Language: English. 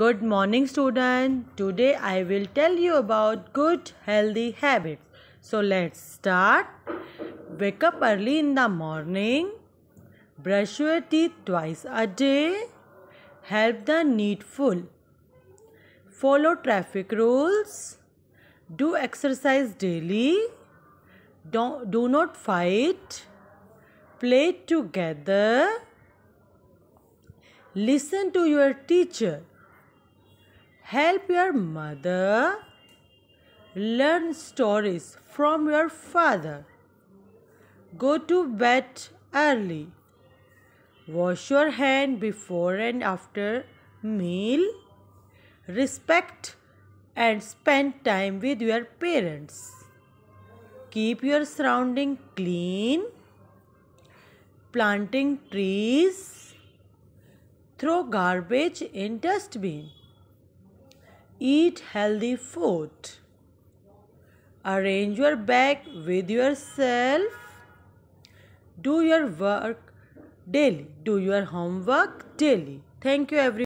Good morning students. Today I will tell you about good healthy habits. So let's start. Wake up early in the morning. Brush your teeth twice a day. Help the needful. Follow traffic rules. Do exercise daily. Don't, do not fight. Play together. Listen to your teacher. Help your mother learn stories from your father. Go to bed early. Wash your hand before and after meal. Respect and spend time with your parents. Keep your surrounding clean. Planting trees. Throw garbage in dustbin. Eat healthy food. Arrange your bag with yourself. Do your work daily. Do your homework daily. Thank you everyone.